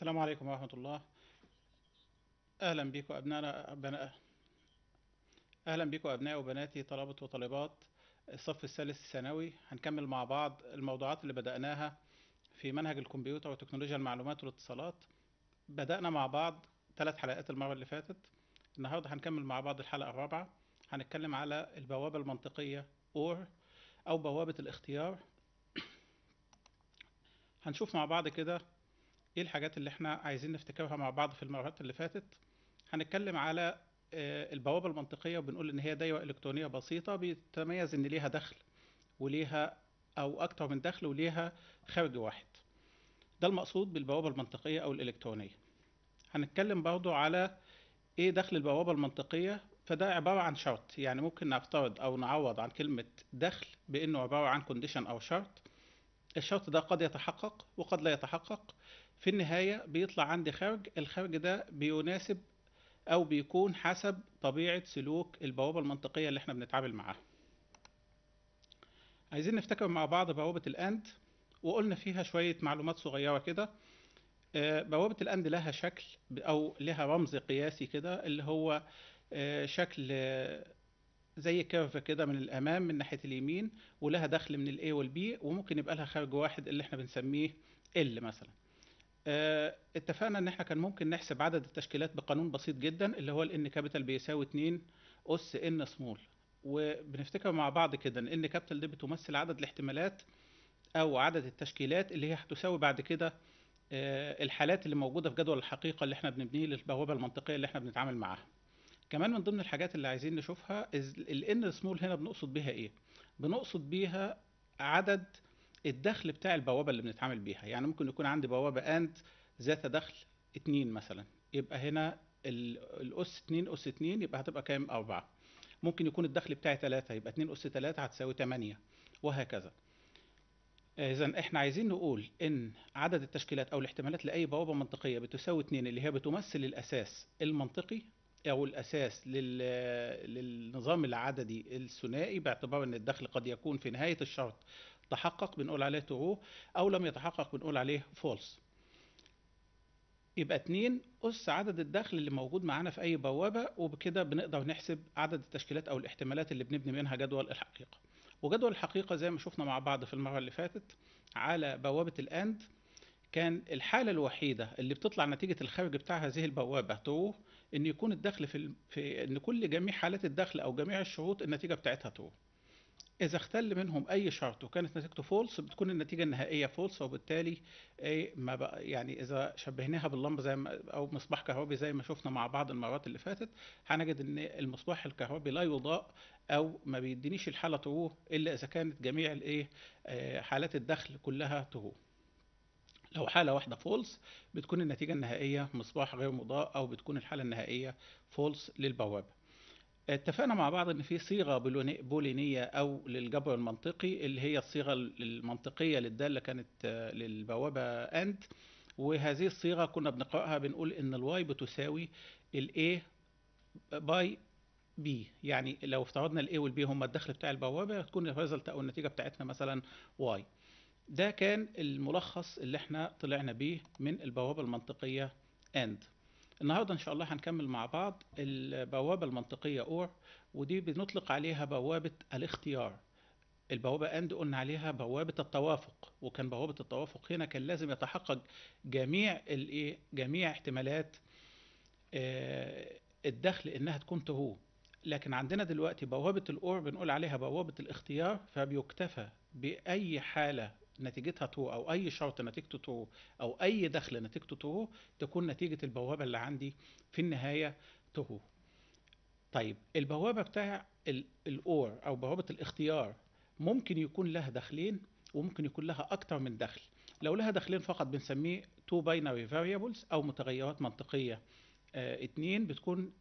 السلام عليكم ورحمة الله أهلا بكم أبنائنا بنا... أهلا بكم أبنائي وبناتي طلبة وطالبات الصف الثالث الثانوي هنكمل مع بعض الموضوعات اللي بدأناها في منهج الكمبيوتر وتكنولوجيا المعلومات والاتصالات بدأنا مع بعض ثلاث حلقات المرة اللي فاتت النهاردة هنكمل مع بعض الحلقة الرابعة هنتكلم على البوابة المنطقية or أو بوابة الاختيار هنشوف مع بعض كده ايه الحاجات اللي احنا عايزين نفتكرها مع بعض في المرات اللي فاتت هنتكلم على آه، البوابة المنطقية وبنقول إن هي دايرة إلكترونية بسيطة بيتميز إن ليها دخل وليها أو أكتر من دخل وليها خارج واحد ده المقصود بالبوابة المنطقية أو الإلكترونية هنتكلم برضو على إيه دخل البوابة المنطقية فده عبارة عن شرط يعني ممكن نفترض أو نعوض عن كلمة دخل بإنه عبارة عن كونديشن أو شرط الشرط ده قد يتحقق وقد لا يتحقق في النهاية بيطلع عندي خارج الخارج ده بيناسب أو بيكون حسب طبيعة سلوك البوابة المنطقية اللي احنا بنتعامل معاها عايزين نفتكر مع بعض بوابة الأند وقلنا فيها شوية معلومات صغيرة كده آه، بوابة الأند لها شكل أو لها رمز قياسي كده اللي هو آه، شكل آه، زي كيرف كده من الأمام من ناحية اليمين ولها دخل من الـ A والـ B وممكن يبقى لها خارج واحد اللي احنا بنسميه L مثلا آه، اتفقنا ان احنا كان ممكن نحسب عدد التشكيلات بقانون بسيط جدا اللي هو الان كابيتال بيساوي 2 اس ان سمول وبنفتكر مع بعض كده ان ان كابيتال دي بتمثل عدد الاحتمالات او عدد التشكيلات اللي هي هتساوي بعد كده آه، الحالات اللي موجوده في جدول الحقيقه اللي احنا بنبنيه للبوابه المنطقيه اللي احنا بنتعامل معاها كمان من ضمن الحاجات اللي عايزين نشوفها الان سمول هنا بنقصد بيها ايه بنقصد بيها عدد الدخل بتاع البوابه اللي بنتعامل بيها يعني ممكن يكون عندي بوابه انت ذات دخل 2 مثلا يبقى هنا الاس 2 اس 2 يبقى هتبقى كام 4 ممكن يكون الدخل بتاعي 3 يبقى 2 اس 3 هتساوي 8 وهكذا اذا احنا عايزين نقول ان عدد التشكيلات او الاحتمالات لاي بوابه منطقيه بتساوي 2 اللي هي بتمثل الاساس المنطقي او الاساس للنظام العددي الثنائي باعتبار ان الدخل قد يكون في نهايه الشرط تحقق بنقول عليه ترو او لم يتحقق بنقول عليه فولس يبقى اتنين أس عدد الدخل اللي موجود معانا في أي بوابة وبكده بنقدر نحسب عدد التشكيلات أو الاحتمالات اللي بنبني منها جدول الحقيقة وجدول الحقيقة زي ما شفنا مع بعض في المرة اللي فاتت على بوابة الأند كان الحالة الوحيدة اللي بتطلع نتيجة الخارج بتاع هذه البوابة ترو إن يكون الدخل في, في إن كل جميع حالات الدخل أو جميع الشروط النتيجة بتاعتها ترو إذا اختل منهم أي شرط وكانت نتيجته فولس بتكون النتيجة النهائية فولس وبالتالي إيه، ما بقى يعني إذا شبهناها باللمبة زي ما أو مصباح كهربي زي ما شفنا مع بعض المرات اللي فاتت هنجد إن المصباح الكهربي لا يضاء أو ما بيدينيش الحالة تهو إلا إذا كانت جميع الإيه آه، حالات الدخل كلها تهو لو حالة واحدة فولس بتكون النتيجة النهائية مصباح غير مضاء أو بتكون الحالة النهائية فولس للبوابة اتفقنا مع بعض ان في صيغه بولينيه او للجبر المنطقي اللي هي الصيغه المنطقيه للداله كانت آه، للبوابه اند وهذه الصيغه كنا بنقراها بنقول ان الواي بتساوي الاي باي بي يعني لو افترضنا الاي والبي هما الدخل بتاع البوابه تكون الريزلت او النتيجه بتاعتنا مثلا واي ده كان الملخص اللي احنا طلعنا بيه من البوابه المنطقيه اند النهارده ان شاء الله هنكمل مع بعض البوابه المنطقيه اور ودي بنطلق عليها بوابه الاختيار البوابه اند قلنا عليها بوابه التوافق وكان بوابه التوافق هنا كان لازم يتحقق جميع الايه جميع احتمالات آه، الدخل انها تكون تهو لكن عندنا دلوقتي بوابه الاور بنقول عليها بوابه الاختيار فبيكتفى باي حاله نتيجتها تو او اي شرط نتيجته تو او اي دخل نتيجته تو تكون نتيجه البوابه اللي عندي في النهايه تو طيب البوابه بتاع الاور او بوابه الاختيار ممكن يكون لها دخلين وممكن يكون لها اكتر من دخل لو لها دخلين فقط بنسميه تو باينري فاريبلز او متغيرات منطقيه اثنين آه، بتكون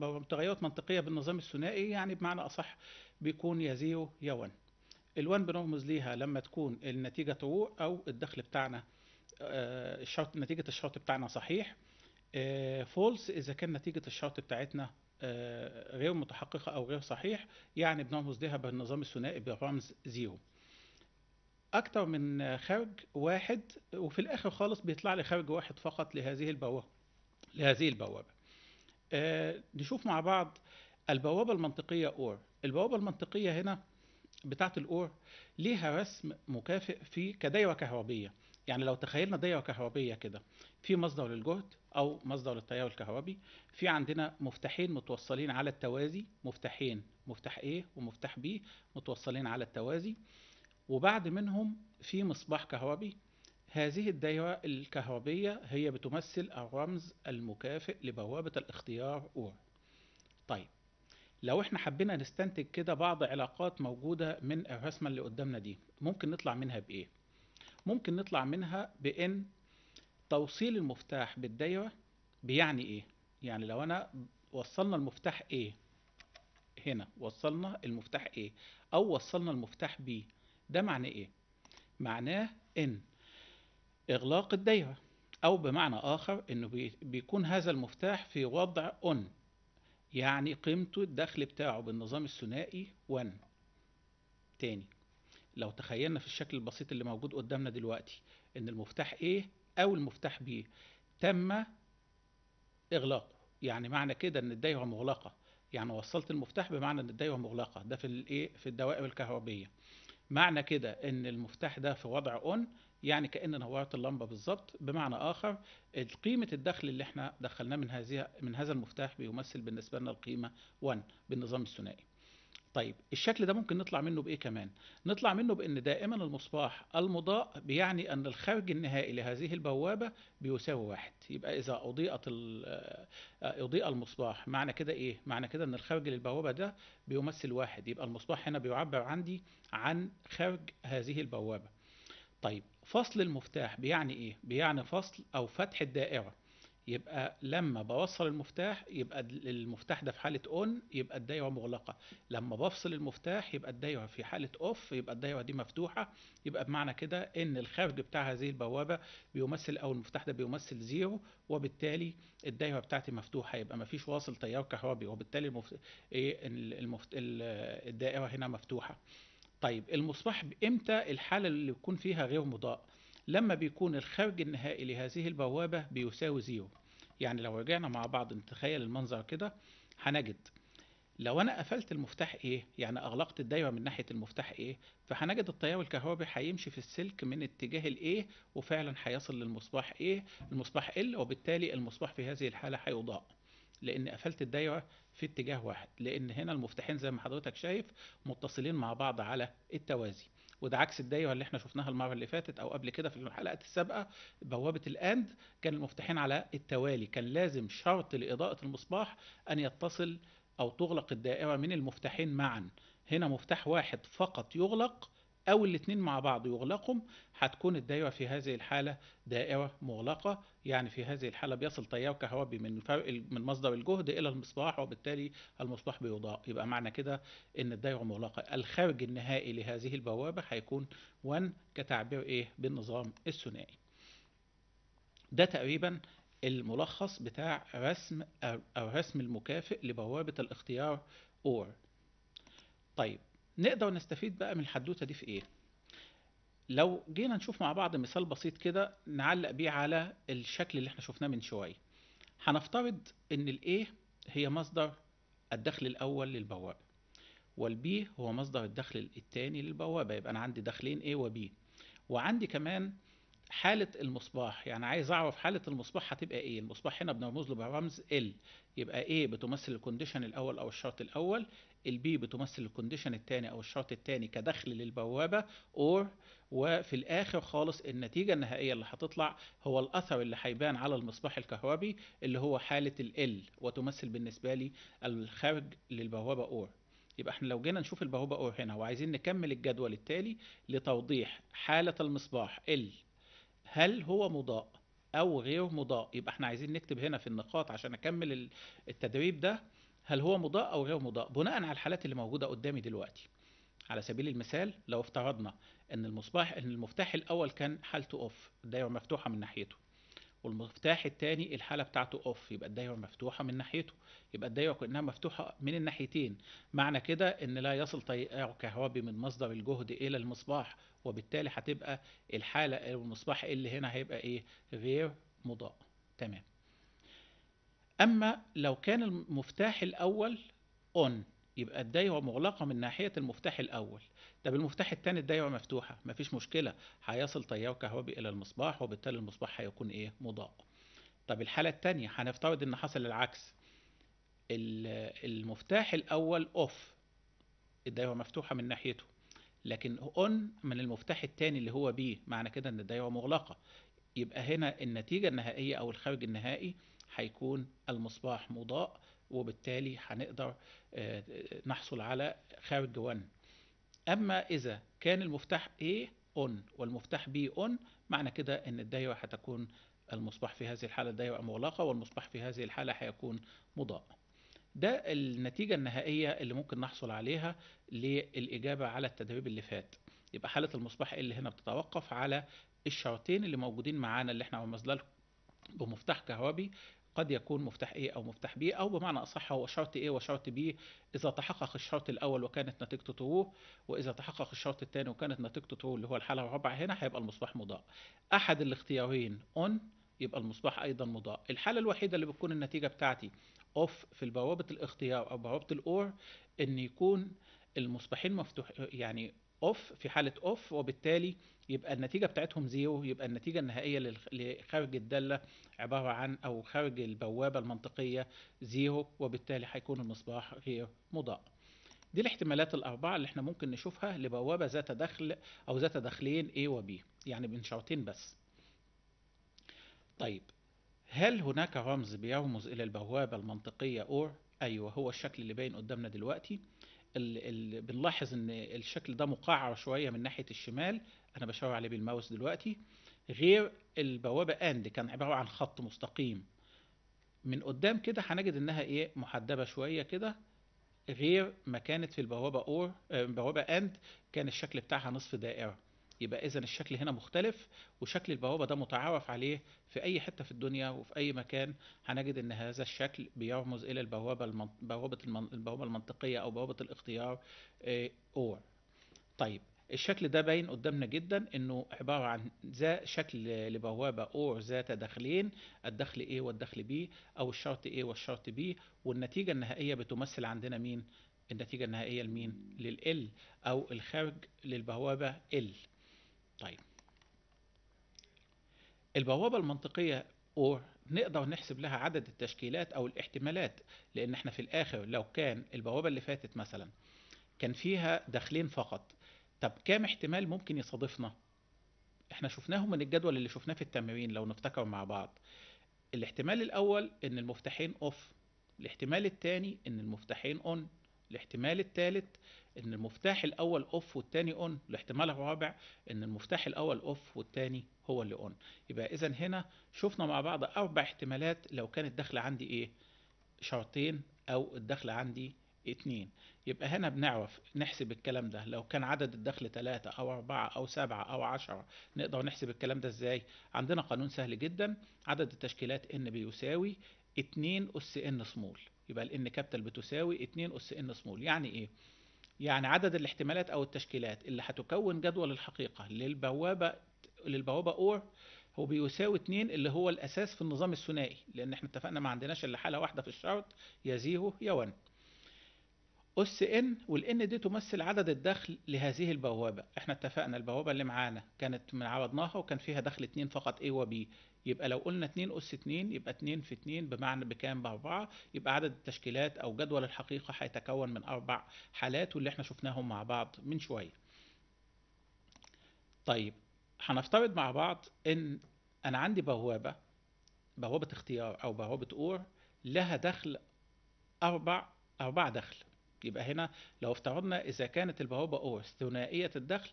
متغيرات منطقيه بالنظام الثنائي يعني بمعنى اصح بيكون يا زيرو يا 1 الوان بنرمز ليها لما تكون النتيجه طروء او الدخل بتاعنا آه، الشرط نتيجه الشرط بتاعنا صحيح آه، فولس اذا كان نتيجه الشرط بتاعتنا آه، غير متحققه او غير صحيح يعني بنرمز ليها بالنظام الثنائي بالرمز زيرو اكتر من خارج واحد وفي الاخر خالص بيطلع لي خارج واحد فقط لهذه البوابه لهذه البوابه نشوف مع بعض البوابه المنطقيه اور البوابه المنطقيه هنا بتاعة الأور ليها رسم مكافئ في كدايرة كهربية يعني لو تخيلنا دايرة كهربية كده في مصدر للجهد أو مصدر للتيار الكهربي في عندنا مفتاحين متوصلين على التوازي مفتاحين مفتاح A ومفتاح B متوصلين على التوازي وبعد منهم في مصباح كهربي هذه الدايرة الكهربية هي بتمثل الرمز المكافئ لبوابة الاختيار أور طيب لو احنا حبينا نستنتج كده بعض علاقات موجودة من الرسمة اللي قدامنا دي ممكن نطلع منها بإيه؟ ممكن نطلع منها بإن توصيل المفتاح بالدايرة بيعني إيه؟ يعني لو أنا وصلنا المفتاح A هنا وصلنا المفتاح A أو وصلنا المفتاح B ده معناه إيه؟ معناه إن إغلاق الدايرة أو بمعنى آخر إنه بيكون هذا المفتاح في وضع on يعني قيمته الدخل بتاعه بالنظام الثنائي 1 تاني لو تخيلنا في الشكل البسيط اللي موجود قدامنا دلوقتي ان المفتاح A او المفتاح B تم اغلاقه يعني معنى كده ان الدايره مغلقه يعني وصلت المفتاح بمعنى ان الدايره مغلقه ده في الايه في الدوائر الكهربيه معنى كده ان المفتاح ده في وضع اون يعني كأن نورت اللمبة بالظبط بمعنى آخر قيمة الدخل اللي احنا دخلناه من هذه من هذا المفتاح بيمثل بالنسبة لنا القيمة 1 بالنظام الثنائي. طيب الشكل ده ممكن نطلع منه بإيه كمان؟ نطلع منه بإن دائما المصباح المضاء بيعني أن الخارج النهائي لهذه البوابة بيساوي واحد، يبقى إذا أضيئت آه، أضيء المصباح معنى كده إيه؟ معنى كده أن الخارج للبوابة ده بيمثل واحد، يبقى المصباح هنا بيعبر عندي عن خارج هذه البوابة. طيب فصل المفتاح بيعني ايه بيعني فصل او فتح الدائره يبقى لما بوصل المفتاح يبقى المفتاح ده في حاله اون يبقى الدايره مغلقه لما بفصل المفتاح يبقى الدايره في حاله اوف يبقى الدايره دي مفتوحه يبقى بمعنى كده ان الخارج بتاع هذه البوابه بيمثل او المفتاح ده بيمثل زيرو وبالتالي الدايره بتاعتي مفتوحه يبقى ما فيش واصل تيار كهربي وبالتالي المفت... إيه المفت... الدائره هنا مفتوحه طيب المصباح امتى الحالة اللي بيكون فيها غير مضاء لما بيكون الخارج النهائي لهذه البوابة بيساوي زيرو يعني لو رجعنا مع بعض نتخيل المنظر كده هنجد لو انا قفلت المفتاح ايه يعني اغلقت الدايره من ناحيه المفتاح ايه فهنجد التيار الكهربي هيمشي في السلك من اتجاه الايه وفعلا هيصل للمصباح ايه المصباح ال وبالتالي المصباح في هذه الحاله هيضاء لان قفلت الدايره في اتجاه واحد لان هنا المفتاحين زي ما حضرتك شايف متصلين مع بعض على التوازي وده عكس الدايره اللي احنا شفناها المره اللي فاتت او قبل كده في الحلقات السابقه بوابه الاند كان المفتاحين على التوالي كان لازم شرط لاضاءه المصباح ان يتصل او تغلق الدائره من المفتاحين معا هنا مفتاح واحد فقط يغلق او الاثنين مع بعض يغلقهم هتكون الدايره في هذه الحاله دائره مغلقه يعني في هذه الحاله بيصل تيار كهربي من من مصدر الجهد الى المصباح وبالتالي المصباح بيضاء يبقى معنى كده ان الدايره مغلقه الخارج النهائي لهذه البوابه هيكون 1 كتعبير ايه بالنظام الثنائي ده تقريبا الملخص بتاع رسم الرسم المكافئ لبوابه الاختيار اور طيب نقدر نستفيد بقى من الحدوته دي في ايه لو جينا نشوف مع بعض مثال بسيط كده نعلق بيه على الشكل اللي احنا شفناه من شويه هنفترض ان الايه هي مصدر الدخل الاول للبوابه والبي هو مصدر الدخل الثاني للبوابه يبقى انا عندي دخلين A وبي وعندي كمان حالة المصباح يعني عايز أعرف حالة المصباح هتبقى إيه المصباح هنا بنرمز له برمز L يبقى A بتمثل الكونديشن الأول أو الشرط الأول البي بتمثل الكونديشن الثاني أو الشرط الثاني كدخل للبوابة أور وفي الآخر خالص النتيجة النهائية اللي هتطلع هو الأثر اللي هيبان على المصباح الكهربي اللي هو حالة ال L وتمثل بالنسبة لي الخارج للبوابة أور يبقى احنا لو جينا نشوف البوابة أور هنا وعايزين نكمل الجدول التالي لتوضيح حالة المصباح ال هل هو مضاء او غير مضاء يبقى احنا عايزين نكتب هنا في النقاط عشان اكمل التدريب ده هل هو مضاء او غير مضاء بناء على الحالات اللي موجوده قدامي دلوقتي على سبيل المثال لو افترضنا ان المصباح ان المفتاح الاول كان حالته اوف الدايره مفتوحه من ناحيته والمفتاح التاني الحاله بتاعته اوف يبقى الدايره مفتوحه من ناحيته يبقى الدايره كانها مفتوحه من الناحيتين معنى كده ان لا يصل تيار كهربي من مصدر الجهد الى المصباح وبالتالي هتبقى الحاله المصباح اللي هنا هيبقى ايه غير مضاء تمام اما لو كان المفتاح الاول اون يبقى الدايره مغلقه من ناحيه المفتاح الاول طب المفتاح الثاني الدايره مفتوحه مفيش مشكله هيصل تيار كهربي الى المصباح وبالتالي المصباح هيكون ايه مضاء طب الحاله الثانيه هنفترض ان حصل العكس المفتاح الاول اوف الدايره مفتوحه من ناحيته لكن اون من المفتاح الثاني اللي هو بي معنى كده ان الدايره مغلقه يبقى هنا النتيجه النهائيه او الخارج النهائي هيكون المصباح مضاء وبالتالي هنقدر آه، نحصل على خارج 1 أما إذا كان المفتاح A on والمفتاح B on معنى كده أن الدايرة هتكون المصباح في هذه الحالة دايرة مغلقة والمصباح في هذه الحالة هيكون مضاء ده النتيجة النهائية اللي ممكن نحصل عليها للإجابة على التدريب اللي فات يبقى حالة المصباح اللي هنا بتتوقف على الشرطين اللي موجودين معانا اللي احنا رمزنا بمفتاح كهربي قد يكون مفتاح A أو مفتاح B أو بمعنى أصح هو شرط A وشرط B إذا تحقق الشرط الأول وكانت نتيجته ترو وإذا تحقق الشرط الثاني وكانت نتيجته ترو اللي هو الحالة الرابعة هنا هيبقى المصباح مضاء أحد الاختيارين on يبقى المصباح أيضا مضاء الحالة الوحيدة اللي بتكون النتيجة بتاعتي off في بوابة الاختيار أو بوابة الأور إن يكون المصباحين مفتوح يعني اوف في حاله اوف وبالتالي يبقى النتيجه بتاعتهم زيرو يبقى النتيجه النهائيه لخارج الداله عباره عن او خارج البوابه المنطقيه زيرو وبالتالي هيكون المصباح غير مضاء دي الاحتمالات الأربعة اللي احنا ممكن نشوفها لبوابة ذات دخل أو ذات دخلين A و B يعني بين شرطين بس طيب هل هناك رمز بيرمز إلى البوابة المنطقية اور أيوه هو الشكل اللي باين قدامنا دلوقتي ال ال بنلاحظ ان الشكل ده مقعر شويه من ناحيه الشمال انا بشاور عليه بالماوس دلوقتي غير البوابه اند كان عباره عن خط مستقيم من قدام كده هنجد انها ايه محدبه شويه كده غير ما كانت في البوابه اور البوابه آه، اند كان الشكل بتاعها نصف دائره يبقى اذا الشكل هنا مختلف وشكل البوابه ده متعارف عليه في اي حته في الدنيا وفي اي مكان هنجد ان هذا الشكل بيرمز الى البوابه المنط... بوابه المن... البوابه المنطقيه او بوابه الاختيار آه، اور طيب الشكل ده باين قدامنا جدا انه عباره عن ذا شكل لبوابه اور ذات دخلين الدخل ايه والدخل بي او الشرط ايه والشرط بي والنتيجه النهائيه بتمثل عندنا مين؟ النتيجه النهائيه لمين؟ للال او الخارج للبوابه ال طيب البوابة المنطقية or نقدر نحسب لها عدد التشكيلات او الاحتمالات لان احنا في الاخر لو كان البوابة اللي فاتت مثلا كان فيها دخلين فقط طب كام احتمال ممكن يصادفنا احنا شفناهم من الجدول اللي شفناه في التمرين لو نفتكر مع بعض الاحتمال الاول ان المفتاحين اوف الاحتمال الثاني ان المفتاحين اون الاحتمال الثالث ان المفتاح الاول اوف والثاني اون الاحتمال الرابع ان المفتاح الاول اوف والثاني هو اللي اون يبقى اذا هنا شفنا مع بعض اربع احتمالات لو كان الدخل عندي ايه شرطين او الدخل عندي اتنين يبقى هنا بنعرف نحسب الكلام ده لو كان عدد الدخل تلاتة او اربعة او سبعة او عشرة نقدر نحسب الكلام ده ازاي عندنا قانون سهل جدا عدد التشكيلات ان بيساوي اتنين اس ان سمول يبقى الان كابيتال بتساوي 2 اس ان سمول يعني ايه يعني عدد الاحتمالات او التشكيلات اللي هتكون جدول الحقيقه للبوابه للبوابه اور هو بيساوي 2 اللي هو الاساس في النظام الثنائي لان احنا اتفقنا ما عندناش الا حاله واحده في الشرط يا زيرو يا 1 اس ان والان دي تمثل عدد الدخل لهذه البوابه احنا اتفقنا البوابه اللي معانا كانت من عرضناها وكان فيها دخل 2 فقط A و B يبقى لو قلنا 2 أس 2 يبقى 2 في 2 بمعنى بكام بأربعة يبقى عدد التشكيلات أو جدول الحقيقة هيتكون من أربع حالات واللي احنا شفناهم مع بعض من شوية طيب هنفترض مع بعض إن أنا عندي بوابة بوابة اختيار أو بوابة أور لها دخل أربع أربع دخل يبقى هنا لو افترضنا إذا كانت البوابة أور ثنائية الدخل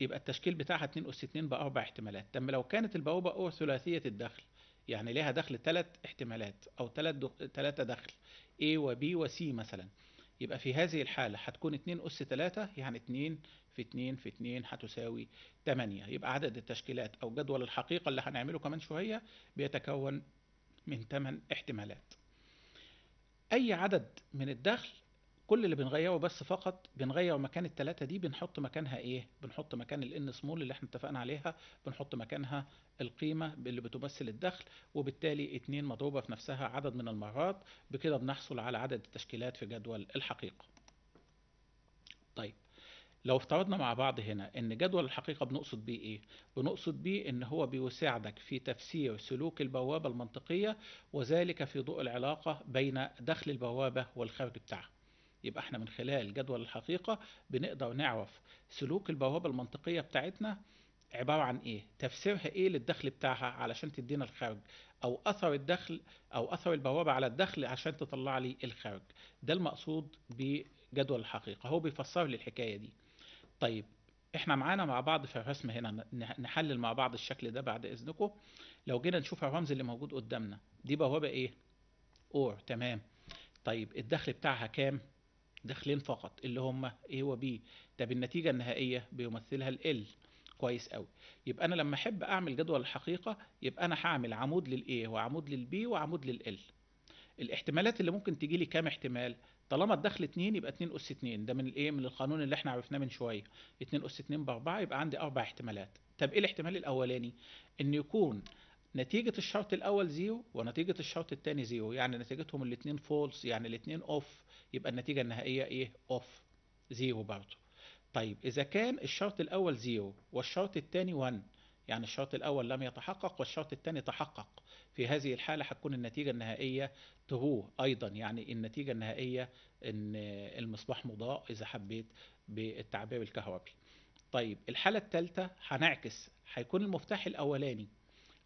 يبقى التشكيل بتاعها 2 أس 2 بأربع احتمالات طب لو كانت البوابة أو ثلاثية الدخل يعني ليها دخل ثلاث احتمالات أو ثلاث ثلاثة دخل A و B و C مثلا يبقى في هذه الحالة هتكون 2 أس 3 يعني 2 في 2 في 2 هتساوي 8 يبقى عدد التشكيلات أو جدول الحقيقة اللي هنعمله كمان شوية بيتكون من 8 احتمالات أي عدد من الدخل كل اللي بنغيره بس فقط بنغير مكان التلاتة دي بنحط مكانها ايه بنحط مكان الان سمول اللي احنا اتفقنا عليها بنحط مكانها القيمة اللي بتمثل الدخل وبالتالي اتنين مضروبة في نفسها عدد من المرات بكده بنحصل على عدد التشكيلات في جدول الحقيقة طيب لو افترضنا مع بعض هنا ان جدول الحقيقة بنقصد بيه ايه؟ بنقصد بيه ان هو بيساعدك في تفسير سلوك البوابة المنطقية وذلك في ضوء العلاقة بين دخل البوابة والخارج بتاعها يبقى احنا من خلال جدول الحقيقة بنقدر نعرف سلوك البوابة المنطقية بتاعتنا عبارة عن ايه تفسيرها ايه للدخل بتاعها علشان تدينا الخارج او اثر الدخل او اثر البوابة على الدخل عشان تطلع لي الخارج ده المقصود بجدول الحقيقة هو بيفسر لي الحكاية دي طيب احنا معانا مع بعض في الرسم هنا نحلل مع بعض الشكل ده بعد اذنكم لو جينا نشوف الرمز اللي موجود قدامنا دي بوابة ايه اور تمام طيب الدخل بتاعها كام داخلين فقط اللي هم A و B طب النتيجة النهائية بيمثلها ال L كويس قوي يبقى انا لما احب اعمل جدول الحقيقه يبقى انا هعمل عمود A وعمود لل B وعمود لل L الاحتمالات اللي ممكن تجي لي كام احتمال طالما الدخل 2 يبقى 2 اس 2 ده من الايه من القانون اللي احنا عرفناه من شويه 2 اس 2 ب 4 يبقى عندي اربع احتمالات طب ايه الاحتمال الاولاني ان يكون نتيجة الشرط الأول زيرو ونتيجة الشرط الثاني زيرو يعني نتيجتهم الاثنين فولس يعني الاثنين أوف يبقى النتيجة النهائية إيه أوف زيرو برضه طيب إذا كان الشرط الأول زيرو والشرط الثاني 1 يعني الشرط الأول لم يتحقق والشرط الثاني تحقق في هذه الحالة هتكون النتيجة النهائية تهو أيضا يعني النتيجة النهائية إن المصباح مضاء إذا حبيت بالتعبير الكهربي طيب الحالة الثالثة هنعكس هيكون المفتاح الأولاني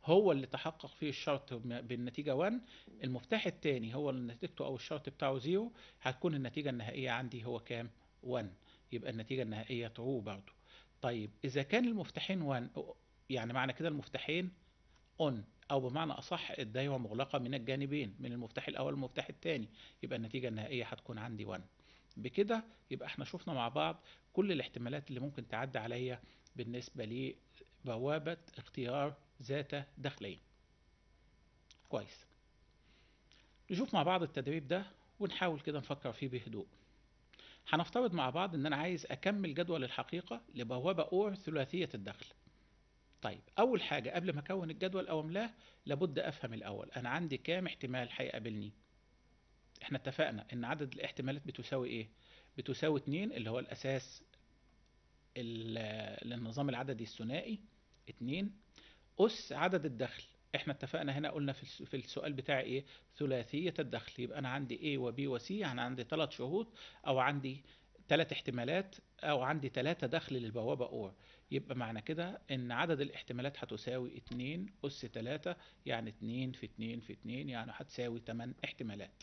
هو اللي تحقق فيه الشرط بالنتيجه 1 المفتاح الثاني هو اللي نتيجته او الشرط بتاعه 0 هتكون النتيجه النهائيه عندي هو كام 1 يبقى النتيجه النهائيه ترو برضه طيب اذا كان المفتاحين 1 يعني معنى كده المفتاحين اون او بمعنى اصح الدايره مغلقه من الجانبين من المفتاح الاول والمفتاح الثاني يبقى النتيجه النهائيه هتكون عندي 1 بكده يبقى احنا شفنا مع بعض كل الاحتمالات اللي ممكن تعدي عليا بالنسبه بوابة اختيار ذات داخلية كويس نشوف مع بعض التدريب ده ونحاول كده نفكر فيه بهدوء هنفترض مع بعض ان انا عايز اكمل جدول الحقيقة لبوابة اور ثلاثية الدخل طيب اول حاجة قبل ما اكون الجدول او املاه لابد افهم الاول انا عندي كام احتمال هيقابلني احنا اتفقنا ان عدد الاحتمالات بتساوي ايه بتساوي اتنين اللي هو الاساس للنظام العددي الثنائي اتنين أس عدد الدخل احنا اتفقنا هنا قلنا في السؤال بتاعي ايه ثلاثية الدخل يبقى انا عندي A و B و C يعني عندي ثلاث شهود او عندي ثلاث احتمالات او عندي ثلاثة دخل للبوابة اور يبقى معنى كده ان عدد الاحتمالات هتساوي 2 اس 3 يعني 2 في 2 في 2 يعني هتساوي 8 احتمالات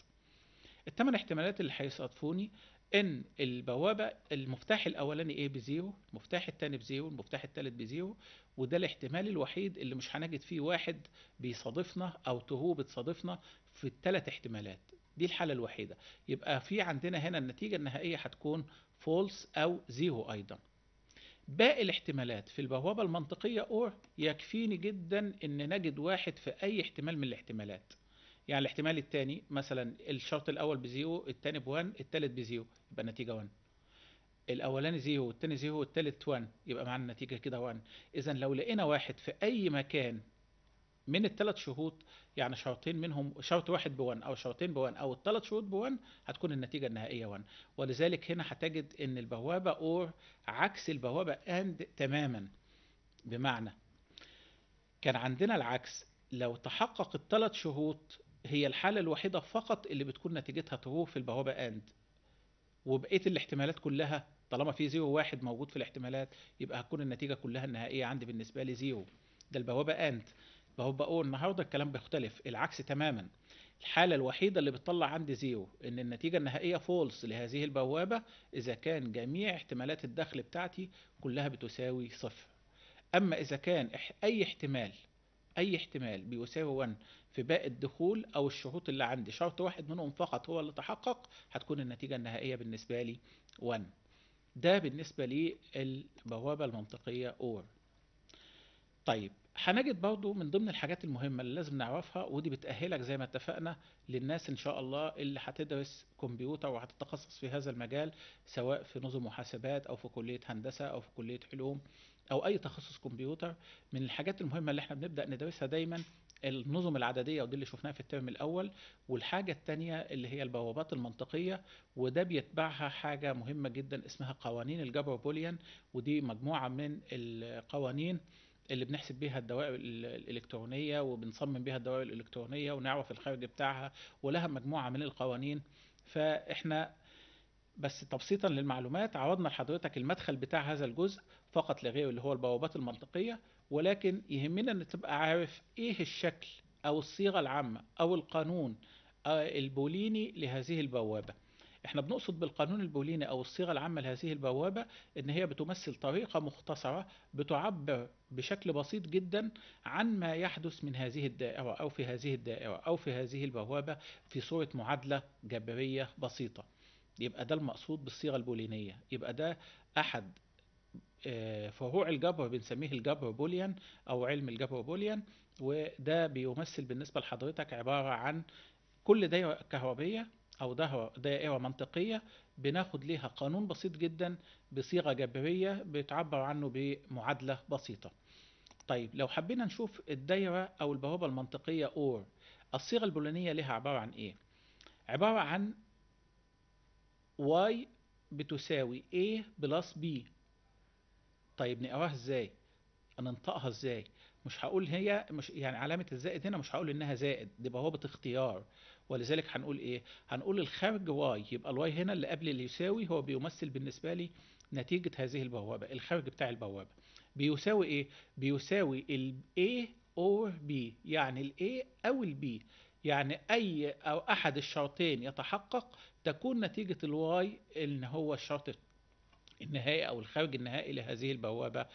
الثمان احتمالات اللي هيصادفوني ان البوابه المفتاح الاولاني ايه بزيرو المفتاح الثاني بزيرو المفتاح الثالث بزيرو وده الاحتمال الوحيد اللي مش هنجد فيه واحد بيصادفنا او تهو بتصادفنا في الثلاث احتمالات دي الحاله الوحيده يبقى في عندنا هنا النتيجه النهائيه هتكون فولس او زيرو ايضا باقي الاحتمالات في البوابه المنطقيه اور يكفيني جدا ان نجد واحد في اي احتمال من الاحتمالات يعني الاحتمال الثاني مثلا الشرط الاول بزيرو الثاني ب1 الثالث بزيرو يبقى النتيجه 1 الاولاني زيرو والثاني زيرو والثالث 1 يبقى معانا النتيجه كده 1 اذا لو لقينا واحد في اي مكان من الثلاث شروط يعني شرطين منهم شرط واحد ب1 او شرطين ب1 او الثلاث ب1 هتكون النتيجه النهائيه 1 ولذلك هنا هتجد ان البوابه اور عكس البوابه اند تماما بمعنى كان عندنا العكس لو تحقق الثلاث شروط هي الحالة الوحيدة فقط اللي بتكون نتيجتها ترو في البوابة اند وبقية الاحتمالات كلها طالما في زيرو واحد موجود في الاحتمالات يبقى هتكون النتيجة كلها النهائية عندي بالنسبة لي زيرو ده البوابة اند بوابة او النهاردة الكلام بيختلف العكس تماما الحالة الوحيدة اللي بتطلع عندي زيرو إن النتيجة النهائية فولس لهذه البوابة إذا كان جميع احتمالات الدخل بتاعتي كلها بتساوي صفر أما إذا كان أي احتمال اي احتمال بيساوي 1 في باقي الدخول او الشروط اللي عندي شرط واحد منهم فقط هو اللي تحقق هتكون النتيجه النهائيه بالنسبه لي 1 ده بالنسبه للبوابه المنطقيه اور طيب هنجد برضو من ضمن الحاجات المهمة اللي لازم نعرفها ودي بتأهلك زي ما اتفقنا للناس إن شاء الله اللي هتدرس كمبيوتر وهتتخصص في هذا المجال سواء في نظم محاسبات أو في كلية هندسة أو في كلية علوم او اي تخصص كمبيوتر من الحاجات المهمه اللي احنا بنبدا ندرسها دايما النظم العدديه ودي اللي شفناها في الترم الاول والحاجه الثانيه اللي هي البوابات المنطقيه وده بيتبعها حاجه مهمه جدا اسمها قوانين الجبر بوليان ودي مجموعه من القوانين اللي بنحسب بيها الدوائر الالكترونيه وبنصمم بيها الدوائر الالكترونيه ونعرف الخارج بتاعها ولها مجموعه من القوانين فاحنا بس تبسيطا للمعلومات عرضنا لحضرتك المدخل بتاع هذا الجزء فقط لا غير اللي هو البوابات المنطقية ولكن يهمنا ان تبقى عارف ايه الشكل او الصيغة العامة او القانون آه، البوليني لهذه البوابة احنا بنقصد بالقانون البوليني او الصيغه العامه لهذه البوابه ان هي بتمثل طريقه مختصره بتعبر بشكل بسيط جدا عن ما يحدث من هذه الدائره او في هذه الدائره او في هذه البوابه في صوره معادله جبريه بسيطه يبقى ده المقصود بالصيغه البولينيه يبقى ده احد آه، فهو الجبر بنسميه الجبر بوليان او علم الجبر بوليان وده بيمثل بالنسبه لحضرتك عباره عن كل دايره كهربيه او دائره منطقيه بناخد ليها قانون بسيط جدا بصيغه جبريه بتعبر عنه بمعادله بسيطه طيب لو حبينا نشوف الدايره او البوابه المنطقيه اور الصيغه البولانيه لها عباره عن ايه عباره عن y بتساوي a بلس b طيب نقراها ازاي ننطقها ازاي مش هقول هي مش يعني علامة الزائد هنا مش هقول انها زائد دي بوابة اختيار ولذلك هنقول ايه هنقول الخارج واي يبقى الواي هنا اللي قبل اللي يساوي هو بيمثل بالنسبة لي نتيجة هذه البوابة الخارج بتاع البوابة بيساوي ايه بيساوي الـ A أور B يعني الـ A او الـ B يعني اي او احد الشرطين يتحقق تكون نتيجة الواي ان هو الشرط النهائي أو الخارج النهائي لهذه البوابة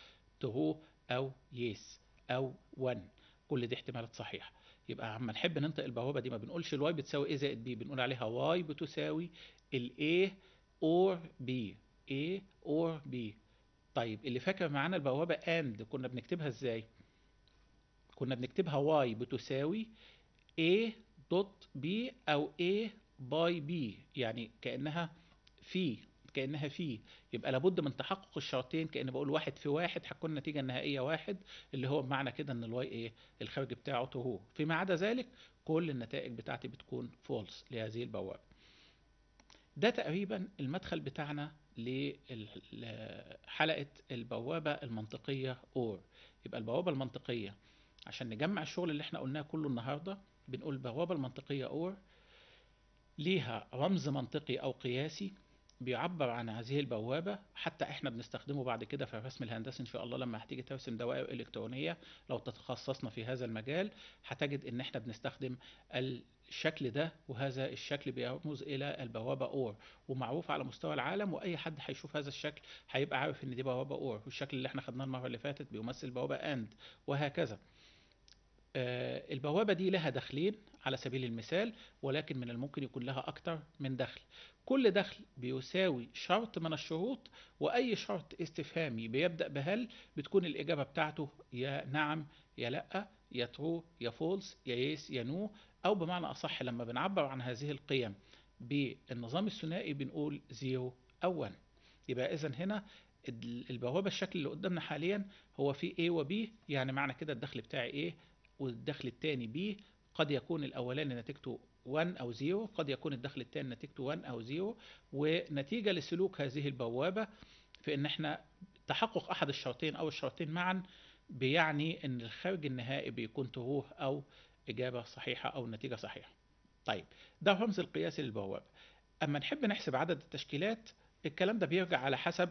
تو أو يس أو ون كل دي احتمالات صحيحة يبقى عم نحب ننطق البوابة دي ما بنقولش الواي بتساوي ايه زائد بي بنقول عليها واي بتساوي الايه اور بي ايه اور بي طيب اللي فاكر معانا البوابة اند كنا بنكتبها ازاي كنا بنكتبها واي بتساوي أي دوت بي او أي باي بي يعني كأنها في كانها فيه يبقى لابد من تحقق الشرطين كان بقول واحد في واحد هتكون النتيجه النهائيه واحد اللي هو بمعنى كده ان الواي ايه الخارج بتاعه هو فيما عدا ذلك كل النتائج بتاعتي بتكون فولس لهذه البوابه ده تقريبا المدخل بتاعنا لحلقه البوابه المنطقيه اور يبقى البوابه المنطقيه عشان نجمع الشغل اللي احنا قلناه كله النهارده بنقول البوابه المنطقيه اور ليها رمز منطقي او قياسي بيعبر عن هذه البوابة حتى احنا بنستخدمه بعد كده في الرسم الهندسي ان شاء الله لما هتيجي ترسم دوائر الكترونية لو تتخصصنا في هذا المجال هتجد ان احنا بنستخدم الشكل ده وهذا الشكل بيرمز الى البوابة اور ومعروف على مستوى العالم واي حد هيشوف هذا الشكل هيبقى عارف ان دي بوابة اور والشكل اللي احنا خدناه المرة اللي فاتت بيمثل بوابة اند وهكذا آه، البوابة دي لها دخلين على سبيل المثال ولكن من الممكن يكون لها أكتر من دخل كل دخل بيساوي شرط من الشروط وأي شرط استفهامي بيبدأ بهل بتكون الإجابة بتاعته يا نعم يا لأ يا ترو يا فولس يا يس يا نو أو بمعنى أصح لما بنعبر عن هذه القيم بالنظام الثنائي بنقول زيرو أو 1 يبقى إذا هنا البوابة الشكل اللي قدامنا حاليا هو في A و B يعني معنى كده الدخل بتاعي A والدخل الثاني ب قد يكون الاولاني نتيجته 1 أو 0 قد يكون الدخل الثاني نتيجته 1 أو 0 ونتيجة لسلوك هذه البوابة في إن إحنا تحقق أحد الشرطين أو الشرطين معا بيعني إن الخارج النهائي بيكون تروه أو إجابة صحيحة أو نتيجة صحيحة. طيب ده الرمز القياسي للبوابة. أما نحب نحسب عدد التشكيلات الكلام ده بيرجع على حسب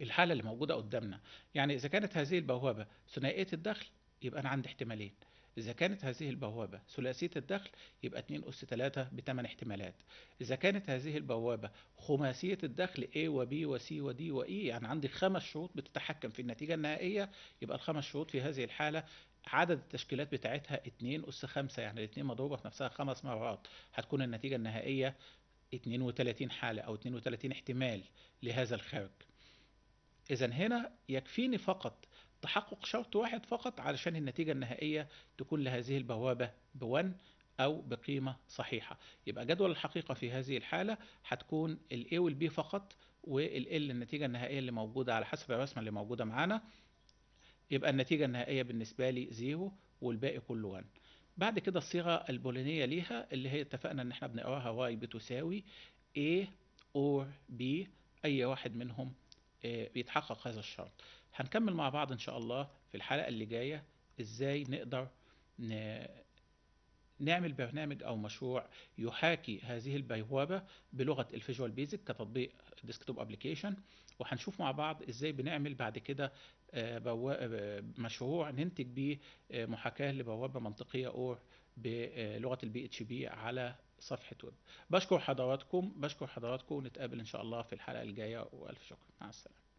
الحالة اللي موجودة قدامنا يعني إذا كانت هذه البوابة ثنائية الدخل يبقى أنا عندي احتمالين إذا كانت هذه البوابة ثلاثية الدخل يبقى 2 أس 3 ب 8 احتمالات إذا كانت هذه البوابة خماسية الدخل A و B و C و D و E يعني عندي خمس شروط بتتحكم في النتيجة النهائية يبقى الخمس شروط في هذه الحالة عدد التشكيلات بتاعتها 2 أس 5 يعني الاثنين مضروبة في نفسها خمس مرات هتكون النتيجة النهائية 32 حالة أو 32 احتمال لهذا الخارج إذا هنا يكفيني فقط تحقق شرط واحد فقط علشان النتيجة النهائية تكون لهذه البوابه بـ ب1 أو بقيمة صحيحة يبقى جدول الحقيقة في هذه الحالة هتكون ال A وال B فقط وال L النتيجة النهائية اللي موجودة على حسب الرسمة اللي موجودة معانا يبقى النتيجة النهائية بالنسبة لي زيرو والباقي كله 1 بعد كده الصيغة البولينية ليها اللي هي اتفقنا ان احنا بنقراها y بتساوي A or B اي واحد منهم آه، بيتحقق هذا الشرط هنكمل مع بعض ان شاء الله في الحلقه اللي جايه ازاي نقدر نعمل برنامج او مشروع يحاكي هذه البوابه بلغه الفيجوال بيزك كتطبيق ديسكتوب ابلكيشن وهنشوف مع بعض ازاي بنعمل بعد كده آه، آه، مشروع ننتج بيه آه، محاكاه لبوابه منطقيه اور بلغه البي اتش بي على صفحه ويب بشكر حضراتكم بشكر حضراتكم ونتقابل ان شاء الله في الحلقه الجايه والف شكر مع السلامه